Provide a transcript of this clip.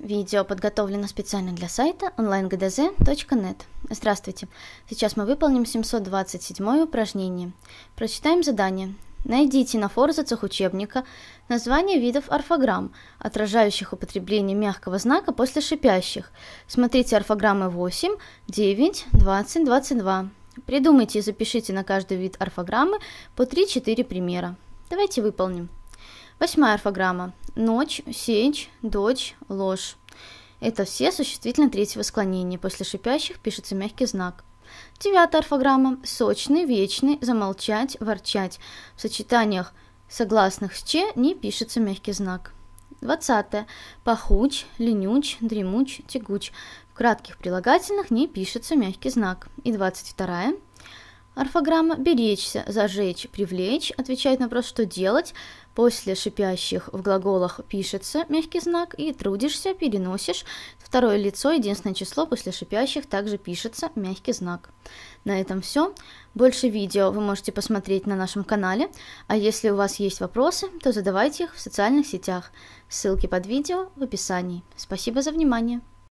Видео подготовлено специально для сайта onlinegdz.net. Здравствуйте! Сейчас мы выполним 727 упражнение. Прочитаем задание. Найдите на форзацах учебника название видов орфограмм, отражающих употребление мягкого знака после шипящих. Смотрите орфограммы 8, 9, 20, 22. Придумайте и запишите на каждый вид орфограммы по 3-4 примера. Давайте выполним. Восьмая орфограмма. Ночь, сечь, дочь, ложь. Это все существительные третьего склонения. После шипящих пишется мягкий знак. Девятая орфограмма. Сочный, вечный, замолчать, ворчать. В сочетаниях согласных с «ч» не пишется мягкий знак. Двадцатое. Пахуч, ленюч, дремуч, тягуч. В кратких прилагательных не пишется мягкий знак. И двадцать вторая. Орфограмма «беречься», «зажечь», «привлечь» отвечает на вопрос «что делать?», после шипящих в глаголах пишется мягкий знак и трудишься, переносишь. Второе лицо, единственное число, после шипящих также пишется мягкий знак. На этом все. Больше видео вы можете посмотреть на нашем канале, а если у вас есть вопросы, то задавайте их в социальных сетях. Ссылки под видео в описании. Спасибо за внимание!